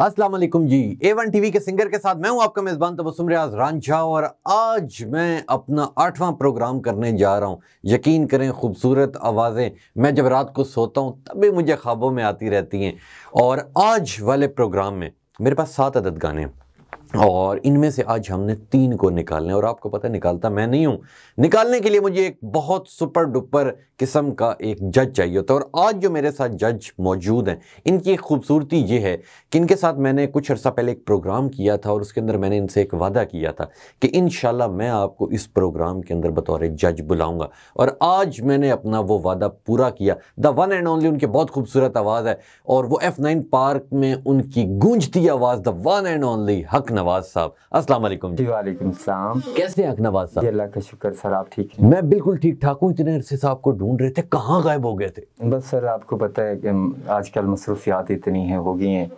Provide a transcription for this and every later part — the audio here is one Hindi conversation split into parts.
अस्सलाम वालेकुम जी ए वन वी के सिंगर के साथ मैं हूं आपका मेज़बान तबसुम रियाज रांझा और आज मैं अपना आठवां प्रोग्राम करने जा रहा हूं यकीन करें खूबसूरत आवाज़ें मैं जब रात को सोता हूं तब भी मुझे ख्वाबों में आती रहती हैं और आज वाले प्रोग्राम में मेरे पास सात अदद गाने हैं और इनमें से आज हमने तीन को निकालने और आपको पता है निकालता मैं नहीं हूँ निकालने के लिए मुझे एक बहुत सुपर डुपर किस्म का एक जज चाहिए होता है और आज जो मेरे साथ जज मौजूद हैं इनकी एक खूबसूरती ये है कि इनके साथ मैंने कुछ अर्सा पहले एक प्रोग्राम किया था और उसके अंदर मैंने इनसे एक वादा किया था कि इन मैं आपको इस प्रोग्राम के अंदर बतौर जज बुलाऊँगा और आज मैंने अपना वो वादा पूरा किया द वन एंड ओनली उनकी बहुत खूबसूरत आवाज़ है और वो एफ़ नाइन पार्क में उनकी गूंजती आवाज़ the one and only Haqna Nawaz साहब अस्सलाम वालेकुम जी वालेकुम सलाम कैसे हैं नवाज साहब अल्लाह का शुक्र सर आप ठीक हैं मैं बिल्कुल ठीक ठाक हूँ इतने अरसे साहब को ढूंढ रहे थे कहाँ गायब हो गए थे बस सर आपको पता है कि आजकल मसरूफियात इतनी हैं हो गई हैं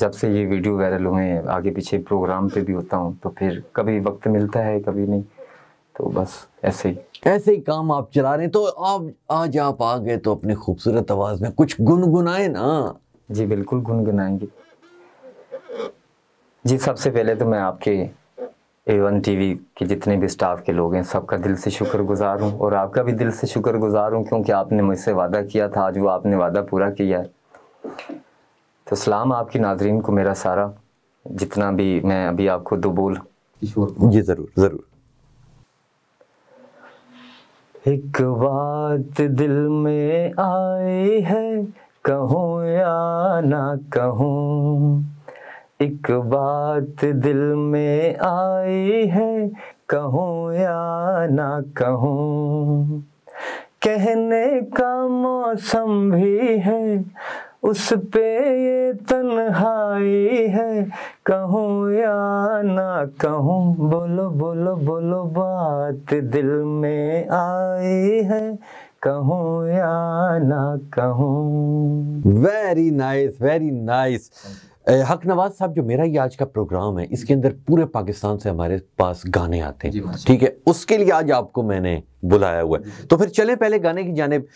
जब से ये वीडियो वायरल हुए हैं आगे पीछे प्रोग्राम पे भी होता हूँ तो फिर कभी वक्त मिलता है कभी नहीं तो बस ऐसे ही ऐसे ही काम आप चला रहे हैं तो आप आज आप आ गए तो अपने खूबसूरत आवाज़ में कुछ गुनगुनाए ना जी बिल्कुल गुनगुनाएंगे जी सबसे पहले तो मैं आपके ए वन टी के जितने भी स्टाफ के लोग हैं सबका दिल से शुक्रगुजार हूँ और आपका भी दिल से शुक्रगुजार हूँ क्योंकि आपने मुझसे वादा किया था आज वो आपने वादा पूरा किया है तो सलाम आपकी नाजरीन को मेरा सारा जितना भी मैं अभी आपको दो बोल जी ज़रूर ज़रूर एक बात दिल में आई है कहूँ या ना कहूँ एक बात दिल में आई है कहूँ या ना कहूँ कहने का मौसम भी है उस पे ये तन्हाई है कहूँ या ना कहूँ बोलो बोलो बोलो बात दिल में आई है कहूँ या ना कहूँ वेरी नाइस वेरी नाइस हक नवाज साहब जो मेरा ये आज का प्रोग्राम है इसके अंदर पूरे पाकिस्तान से हमारे पास गाने आते हैं ठीक है उसके लिए आज आपको मैंने बुलाया हुआ है तो फिर चले पहले गाने की जानेब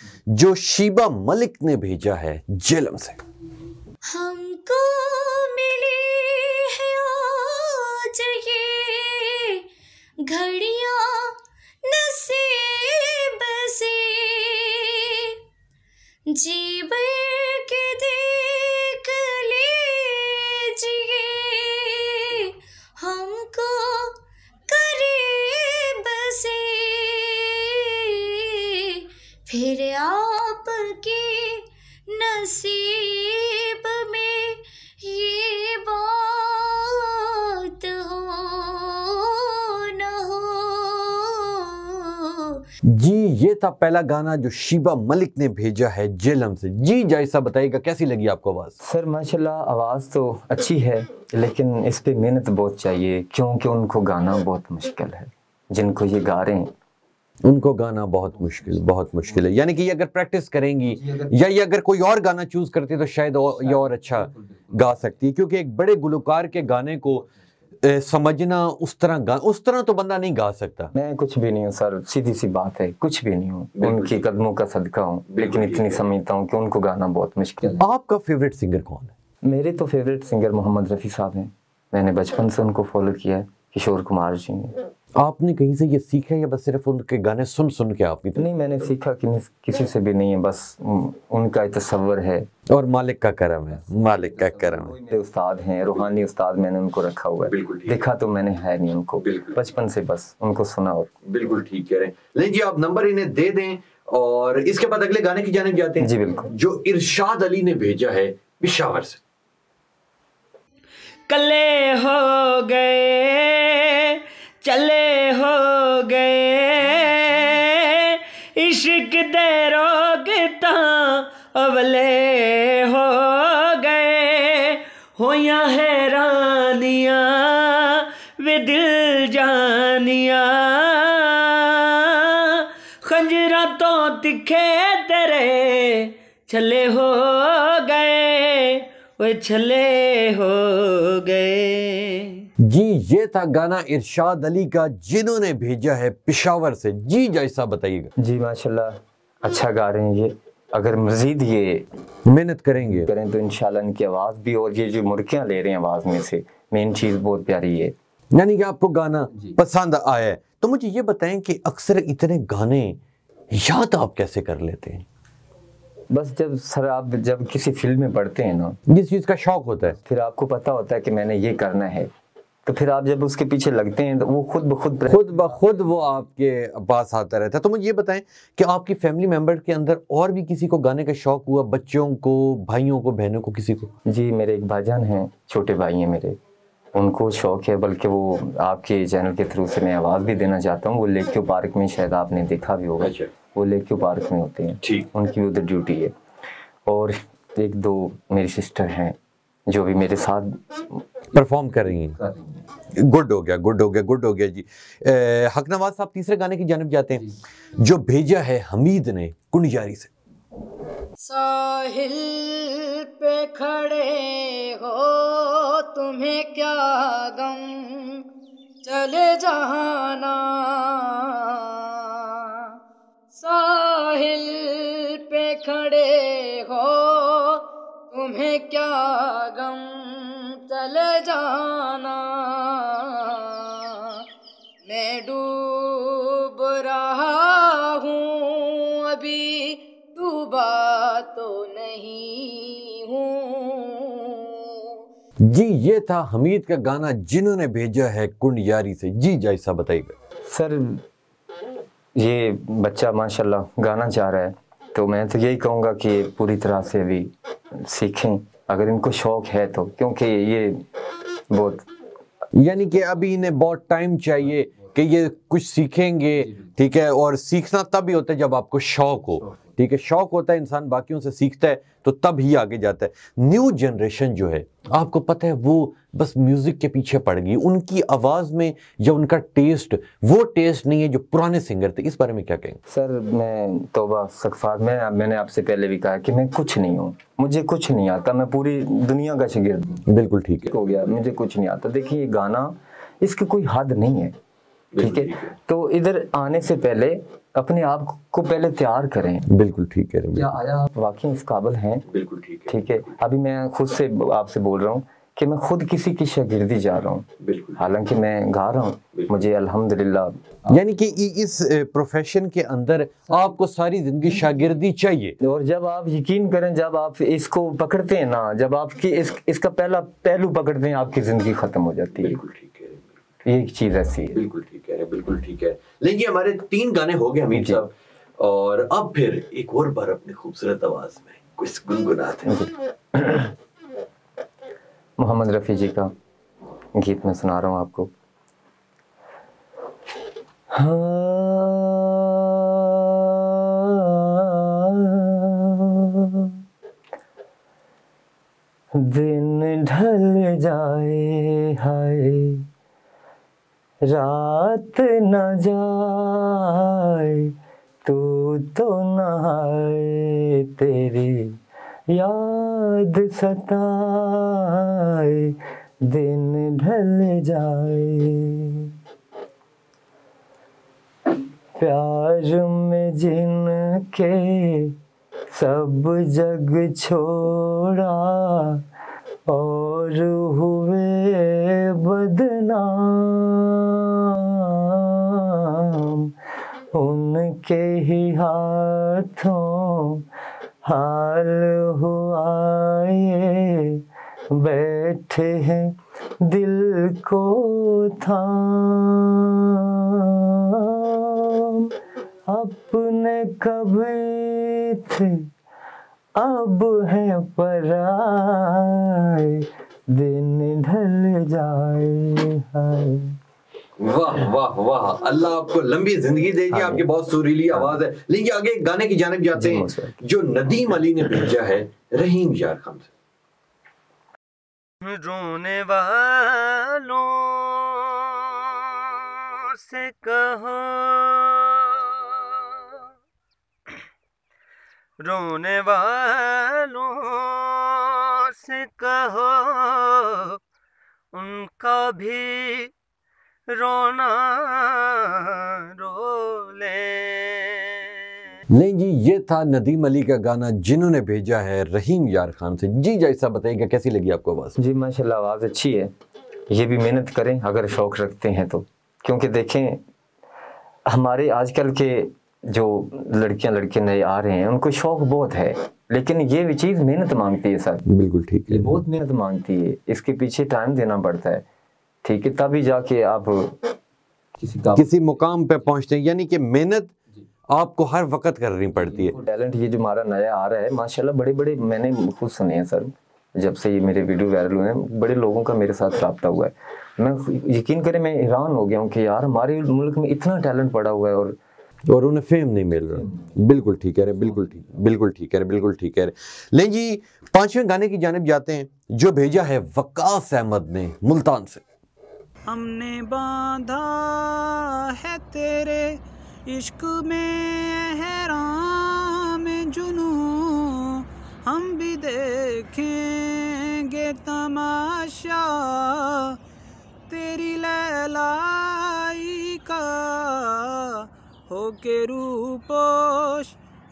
जो शीबा मलिक ने भेजा है जेलम से हमको मिली है आज ये घड़ियां नसीब से जी ये था पहला गाना जो शिबा मलिक ने भेजा है जेलम से जी जायसा बताइएगा कैसी लगी आपको आवाज़ सर माशाल्लाह आवाज़ तो अच्छी है लेकिन इस पे मेहनत बहुत चाहिए क्योंकि उनको गाना बहुत मुश्किल है जिनको ये गा रहे हैं उनको गाना बहुत मुश्किल बहुत मुश्किल है यानी कि ये अगर प्रैक्टिस करेंगी या ये अगर कोई और गाना चूज़ करती तो शायद ये और अच्छा गा सकती है क्योंकि एक बड़े गुलकार के गाने को समझना उस तरह गा उस तरह तो बंदा नहीं गा सकता मैं कुछ भी नहीं हूँ सर सीधी सी बात है कुछ भी नहीं हूँ उनके कदमों का सदका हूँ लेकिन इतनी समझता हूँ कि उनको गाना बहुत मुश्किल है आपका फेवरेट सिंगर कौन है मेरे तो फेवरेट सिंगर मोहम्मद रफ़ी साहब हैं मैंने बचपन से उनको फॉलो किया है किशोर कुमार जी ने आपने कहीं से ये सीखा या बस सिर्फ उनके गाने सुन सुन के आप आपकी नहीं मैंने सीखा कि किसी से भी नहीं है बस उनका तस्वर है और मालिक का करम है मालिक का करम है मेरे उस्ताद हैं रूहानी उस्ताद मैंने उनको रखा हुआ है देखा तो मैंने है नहीं उनको बचपन से बस उनको सुना हो बिल्कुल ठीक कह रहे हैं नहीं जी आप नंबर इन्हें दे दें और इसके बाद अगले गाने की जानब जाते हैं जी बिल्कुल जो इर्शाद अली ने भेजा है पिशावर से कले हो गए चले हो गए इश्क दे रोगता अवले हो गए हो या हैरानिया वे दिल जानिया खंजरा तो तिखे तेरे छले हो गए वे छले हो गए जी ये था गाना इरशाद अली का जिन्होंने भेजा है पिशावर से जी जायसा बताइएगा जी माशाल्लाह अच्छा गा रहे हैं ये अगर मजीद ये मेहनत करेंगे करें तो इनशाला इनकी आवाज़ भी और ये जो मुर्गियाँ ले रहे हैं आवाज़ में से मेन चीज़ बहुत प्यारी है यानी कि आपको गाना पसंद आया है तो मुझे ये बताएं कि अक्सर इतने गाने याद आप कैसे कर लेते हैं बस जब सर आप जब किसी फील्ड में पढ़ते हैं ना जिस चीज़ का शौक होता है फिर आपको पता होता है कि मैंने ये करना है तो फिर आप जब उसके पीछे लगते हैं तो वो खुद ब खुद खुद ब खुद वो आपके पास आता रहता है तो मुझे ये बताएं कि आपकी फैमिली मेम्बर के अंदर और भी किसी को गाने का शौक हुआ बच्चों को भाइयों को बहनों को किसी को जी मेरे एक भाईजान हैं छोटे भाई हैं मेरे उनको शौक है बल्कि वो आपके चैनल के थ्रू से मैं आवाज़ भी देना चाहता हूँ वो लेक्यू पार्क में शायद आपने देखा भी होगा अच्छा। वो लेक्यू पार्क में होते हैं उनकी उधर ड्यूटी है और एक दो मेरी सिस्टर हैं जो भी मेरे साथ परफॉर्म कर रही हैं गुड हो गया गुड हो गया गुड हो गया जी हकनवाज साहब तीसरे गाने की जानब जाते हैं जो भेजा है हमीद ने कुंडजारी से साहिल पे खड़े हो तुम्हें क्या गम चले जाना साहिल पे खड़े ये था हमीद का गाना जिन्होंने भेजा है कुंड यारी से जी जायसा बताइए बताइएगा सर ये बच्चा माशाल्लाह गाना चाह रहा है तो मैं तो यही कहूँगा कि पूरी तरह से अभी सीखें अगर इनको शौक है तो क्योंकि ये बहुत यानी कि अभी इन्हें बहुत टाइम चाहिए कि ये कुछ सीखेंगे ठीक है और सीखना तब ही होता है जब आपको शौक हो ठीक है शौक होता है इंसान बाकियों से सीखता है तो तब ही आगे जाता है न्यू जनरेशन जो है आपको पता है वो बस म्यूज़िक के पीछे पड़ गई उनकी आवाज़ में या उनका टेस्ट वो टेस्ट नहीं है जो पुराने सिंगर थे इस बारे में क्या कहेंगे सर मैं तोबा सकफात मैं मैंने आपसे पहले भी कहा कि मैं कुछ नहीं हूँ मुझे कुछ नहीं आता मैं पूरी दुनिया का शिगिर बिल्कुल ठीक हो गया मुझे कुछ नहीं आता देखिए गाना इसकी कोई हद नहीं है ठीक है तो इधर आने से पहले अपने आप को पहले तैयार करें बिल्कुल ठीक है क्या आया आप वाकई इस काबिल हैं बिल्कुल ठीक है ठीक है अभी मैं खुद से आपसे बोल रहा हूँ कि मैं खुद किसी की शागिर्दी जा रहा हूँ हालांकि मैं गा रहा हूँ मुझे अल्हम्दुलिल्लाह यानी कि इस प्रोफेशन के अंदर आपको सारी ज़िंदगी शागिर्दी चाहिए और जब आप यकीन करें जब आप इसको पकड़ते हैं ना जब आपकी इस, इसका पहला पहलू पकड़ते हैं आपकी ज़िंदगी ख़त्म हो जाती है ये एक चीज ऐसी है बिल्कुल ठीक है बिल्कुल ठीक है लेकिन हमारे तीन गाने हो गए हमीद साहब और अब फिर एक और बार अपने खूबसूरत आवाज में कुछ गुनगुनाते हैं मोहम्मद रफ़ी जी का गीत मैं सुना रहा हूँ आपको हाँ रात न जाए तू तो नहाए तेरी याद सताए दिन ढल जाए प्यार में जिनके सब जग छोड़ा और हुए बदनाम के ही हाथों हाल हुआ ये बैठे हैं दिल को थाम अपने कभी थे अब है पराए दिन ढल जाए हाय वाह वाह वाह अल्लाह आपको लंबी जिंदगी देगी हाँ आपकी बहुत सुरीली हाँ। आवाज है लेकिन आगे गाने की जानब जाते हैं जो नदीम अली ने भेजा है रहीम यार खान से रोने वालों से कहो रोने वालों से कहो उनका भी रोना रो ले नहीं जी ये था नदीम अली का गाना जिन्होंने भेजा है रहीम यार खान से जी जैसा बताइएगा कैसी लगी आपको आवाज़ जी माशाल्लाह आवाज़ अच्छी है ये भी मेहनत करें अगर शौक रखते हैं तो क्योंकि देखें हमारे आजकल के जो लड़कियां लड़के नए आ रहे हैं उनको शौक बहुत है लेकिन ये भी चीज़ मेहनत मांगती है सर बिल्कुल ठीक है बहुत मेहनत मांगती है इसके पीछे टाइम देना पड़ता है ठीक है तभी जाके आप किसी किसी मुकाम पे पहुंचते हैं यानी कि मेहनत आपको हर वक्त करनी पड़ती है टैलेंट ये जो हमारा नया आ रहा है माशाल्लाह बड़े बड़े मैंने खुद सुने हैं सर जब से ये मेरे वीडियो वायरल हुए हैं बड़े लोगों का मेरे साथ रबता हुआ है मैं यकीन करें मैं हैरान हो गया हूँ कि यार हमारे मुल्क में इतना टैलेंट पड़ा हुआ है और और उन्हें फेम नहीं मिल रहा बिल्कुल ठीक कह रहे बिल्कुल ठीक बिल्कुल ठीक कह रहे बिल्कुल ठीक कह रहे लेकिन जी पांचवें गाने की जानब जाते हैं जो भेजा है वकास अहमद ने मुल्तान से हमने बांधा है तेरे इश्क में हैराम जुनू हम भी देखेंगे तमाशा तेरी लैलाई का हो के रूपोश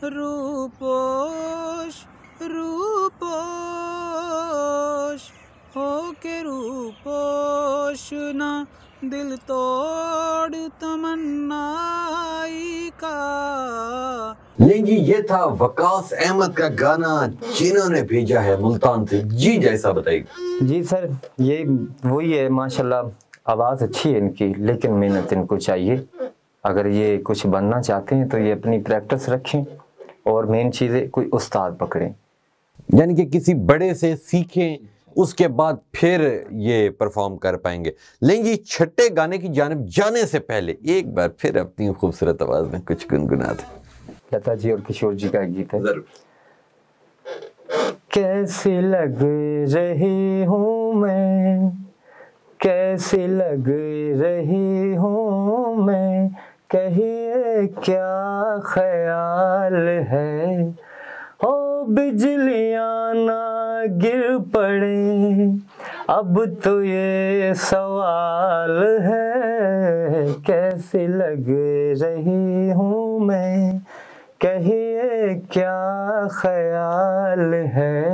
रूपोश रूपोश हो के सुना दिल तोड़ तमन्नाई का लेकिन ये था वकास अहमद का गाना जिन्होंने भेजा है मुल्तान से जी जैसा बताइए जी सर ये वही है माशाल्लाह आवाज़ अच्छी है इनकी लेकिन मेहनत इनको चाहिए अगर ये कुछ बनना चाहते हैं तो ये अपनी प्रैक्टिस रखें और मेन चीज़ है कोई उस्ताद पकड़ें यानी कि किसी बड़े से सीखें उसके बाद फिर ये परफॉर्म कर पाएंगे लेकिन ये छठे गाने की जानब जाने से पहले एक बार फिर अपनी खूबसूरत आवाज़ में कुछ गुनगुना थे लता जी और किशोर जी का गीत है कैसे लग रही हो मैं कैसे लग रही हो मैं कहिए क्या ख्याल है ओ बिजलियाना गिर पड़े अब तो ये सवाल है कैसे लग रही हूँ मैं कहिए क्या ख्याल है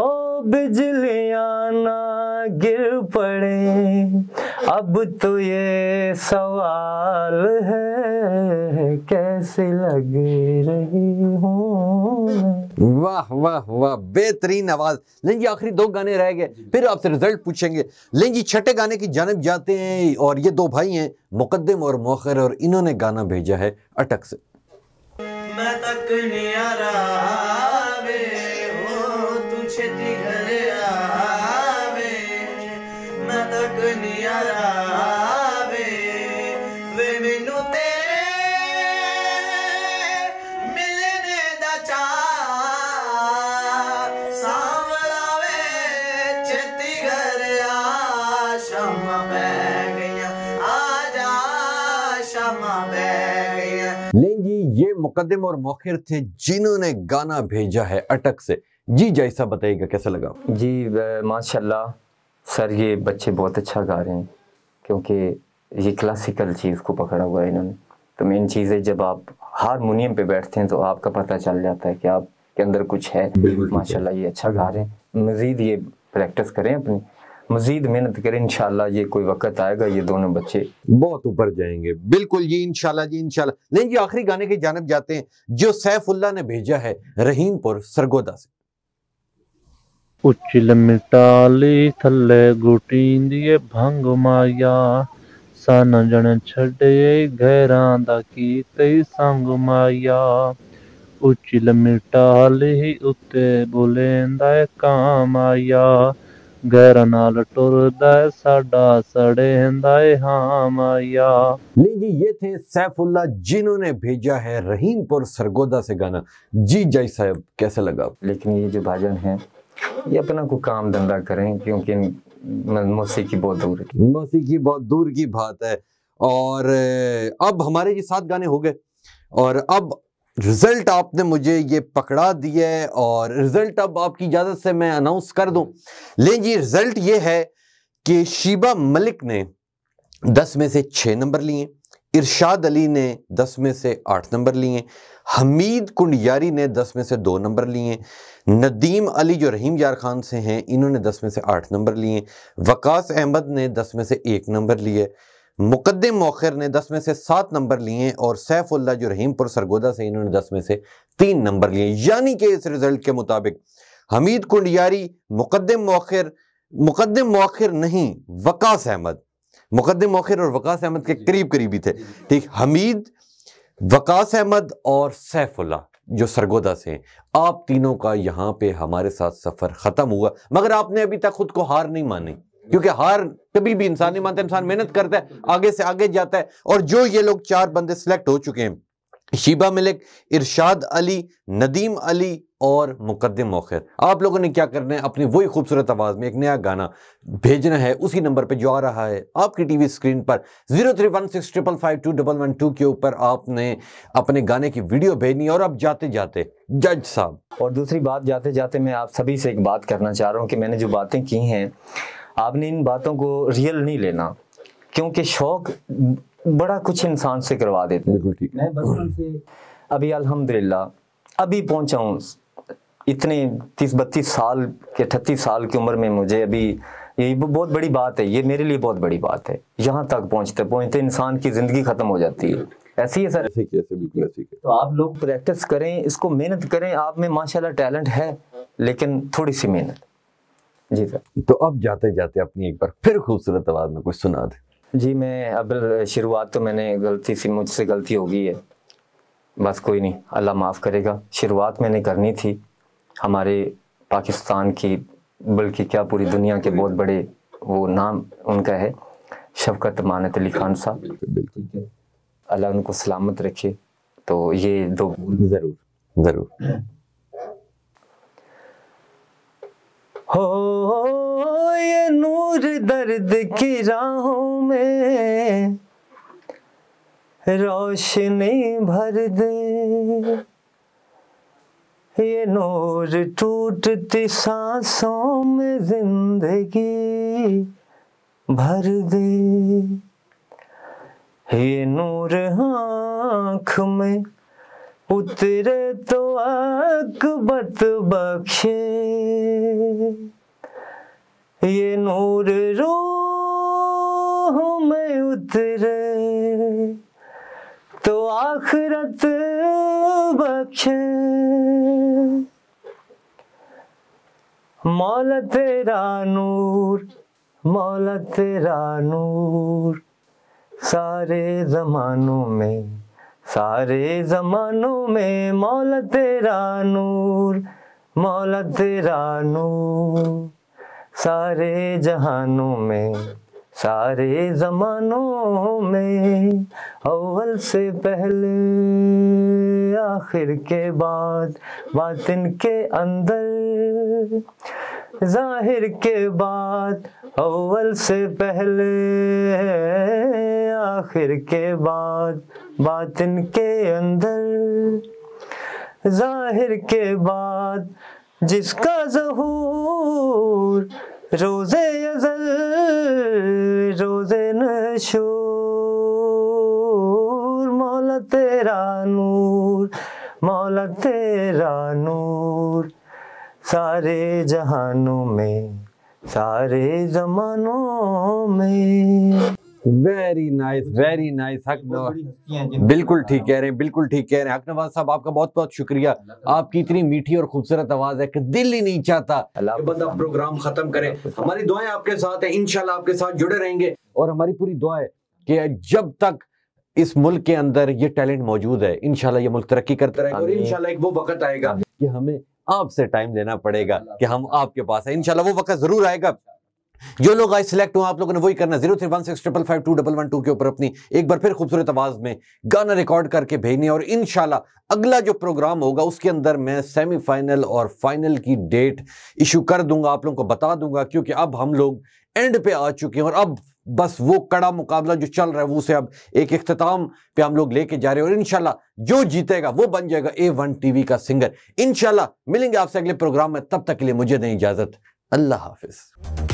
ओ बिजलियाँ ना गिर पड़े अब तो ये सवाल है कैसे लग रही हूँ वाह वाह वाह बेहतरीन आवाज लेंगे आखिरी दो गाने रह गए फिर आपसे रिजल्ट पूछेंगे लेंगे छठे गाने की जानब जाते हैं और ये दो भाई हैं मुकदम और मोखर और इन्होंने गाना भेजा है अटक से मैं तक नहीं आ रहा मुकदम और मौखिर थे जिन्होंने गाना भेजा है अटक से जी जैसा बताइएगा कैसा लगा जी माशाल्लाह सर ये बच्चे बहुत अच्छा गा रहे हैं क्योंकि ये क्लासिकल चीज़ को पकड़ा हुआ है इन्होंने तो मेन चीज़ है जब आप हारमोनियम पे बैठते हैं तो आपका पता चल जाता है कि आप के अंदर कुछ है माशाल्लाह ये अच्छा गा रहे हैं मज़ीद ये प्रैक्टिस करें अपनी मजीद मेहनत करें इनशाला ये कोई वक्त आएगा ये दोनों बच्चे बहुत ऊपर जाएंगे बिल्कुल जी इनशाला जी इनशाला नहीं जी आखिरी गाने की जानब जाते हैं जो सैफुल्ला ने भेजा है रहीमपुर सरगोदा से उच्च लमिटाली थले गुटीन भंग माया सन जन छड़े घरां दा संग माया उच्च लमिटाली उत्ते बुलेंदा काम आया हाँ ये थे सैफुल्ला जिन्होंने भेजा है रहीमपुर सरगोदा से गाना जी जय साहब कैसा लगा लेकिन ये जो भजन है ये अपना को काम धंधा करें क्योंकि की बहुत दूर है की बहुत दूर की बात है और अब हमारे ये सात गाने हो गए और अब रिज़ल्ट आपने मुझे ये पकड़ा दिया है और रिज़ल्ट अब आपकी इजाज़त से मैं अनाउंस कर दूं लेकिन जी रिज़ल्ट ये है कि शिबा मलिक ने दस में से छ नंबर लिए इरशाद अली ने दस में से आठ नंबर लिए हमीद कुंडियारी ने दस में से दो नंबर लिए नदीम अली जो रहीम यार खान से हैं इन्होंने दस में से आठ नंबर लिए वकास अहमद ने दस में से एक नंबर लिए मुकदम मौखर ने दस में से सात नंबर लिए और सैफुल्ला जो रहीमपुर सरगोदा से इन्होंने दस में से तीन नंबर लिए यानी कि इस रिजल्ट के मुताबिक हमीद कुंडियारी मुकदम मौखर मुकदम मौखर नहीं वकास अहमद मुकदम मौखर और वकास अहमद के करीब करीबी थे ठीक हमीद वकास अहमद और सैफुल्ला जो सरगोदा से आप तीनों का यहाँ पे हमारे साथ सफ़र ख़त्म हुआ मगर आपने अभी तक खुद को हार नहीं मानी क्योंकि हार कभी भी इंसान नहीं मानता इंसान मेहनत करता है आगे से आगे जाता है और जो ये लोग चार बंदे सिलेक्ट हो चुके हैं शिबा मलिक इरशाद अली नदीम अली और मुकदम मौखर आप लोगों ने क्या करना है अपनी वही खूबसूरत आवाज़ में एक नया गाना भेजना है उसी नंबर पे जो आ रहा है आपकी टीवी स्क्रीन पर zero three one six triple five two double one two के ऊपर आपने अपने गाने की वीडियो भेजनी और आप जाते जाते जज साहब और दूसरी बात जाते जाते मैं आप सभी से एक बात करना चाह रहा हूँ कि मैंने जो बातें की हैं आपने इन बातों को रियल नहीं लेना क्योंकि शौक बड़ा कुछ इंसान से करवा देते हैं ठीक मैं बचपन से अभी अल्हम्दुलिल्लाह अभी पहुंचा हूँ इतने तीस बत्तीस साल के अठतीस साल की उम्र में मुझे अभी ये बहुत बड़ी बात है ये मेरे लिए बहुत बड़ी बात है यहाँ तक पहुँचते पहुँचते इंसान की ज़िंदगी ख़त्म हो जाती है ऐसी है सर ऐसे की बिल्कुल ऐसी तो आप लोग प्रैक्टिस करें इसको मेहनत करें आप में माशाल्लाह टैलेंट है लेकिन थोड़ी सी मेहनत जी सर तो अब जाते जाते अपनी एक बार फिर खूबसूरत आवाज में कुछ सुना दे जी मैं अब शुरुआत तो मैंने गलती से मुझसे गलती हो गई है बस कोई नहीं अल्लाह माफ़ करेगा शुरुआत मैंने करनी थी हमारे पाकिस्तान की बल्कि क्या पूरी दुनिया के बहुत बड़े वो नाम उनका है शफकत मानत अली खान साहब अल्लाह उनको सलामत रखे तो ये दो ज़रूर ज़रूर हो ये नूर दर्द की राहों में रोशनी भर दे ये नूर टूटती सांसों में जिंदगी भर दे ये नूर आँख में उतरे तो आकबत बख्शे ये नूर रो मैं उतरे तो आखरत बख्श मौल तेरा नूर मौल तेरा नूर सारे जमानों में सारे जमानों में मौल तेरा नूर मौल तेरा नूर सारे जहानों में सारे जमानों में अव्वल से पहले आखिर के बाद बातिन के अंदर जाहिर के बाद अव्वल से पहले आखिर के बाद बातिन के अंदर जाहिर के बाद जिसका जहूर रोजे अजल रोजे नशूर मौला तेरा नूर मौला तेरा नूर सारे जहानों में सारे जमानों में वेरी नाइस वेरी नाइस हक नवाज बिल्कुल ठीक कह रहे हैं बिल्कुल ठीक कह रहे हैं हक नवाज साहब आपका बहुत बहुत शुक्रिया आपकी इतनी मीठी और खूबसूरत आवाज है कि दिल ही नहीं चाहता बंदा प्रोग्राम खत्म करे हमारी दुआएं आपके साथ है इनशाला आपके साथ जुड़े रहेंगे और हमारी पूरी दुआ है कि जब तक इस मुल्क के अंदर ये टैलेंट मौजूद है इनशाला ये मुल्क तरक्की करता रहेगा और इनशाला एक वो वक्त आएगा कि हमें आपसे टाइम लेना पड़ेगा कि हम आपके पास है इनशाला वो वक्त जरूर आएगा जो लोग आज सिलेक्ट हुआ आप लोगों ने वही करना zero three one six triple five two double one two के ऊपर अपनी एक बार फिर खूबसूरत आवाज में गाना रिकॉर्ड करके भेजनी और इन अगला जो प्रोग्राम होगा उसके अंदर मैं सेमीफाइनल और फाइनल की डेट इशू कर दूंगा आप लोगों को बता दूंगा क्योंकि अब हम लोग एंड पे आ चुके हैं और अब बस वो कड़ा मुकाबला जो चल रहा है वो से अब एक अख्ताम पे हम लोग लेके जा रहे हैं और इनशाला जो जीतेगा वो बन जाएगा ए वन टीवी का सिंगर इनशाला मिलेंगे आपसे अगले प्रोग्राम में तब तक के लिए मुझे दें इजाजत अल्लाह हाफिज़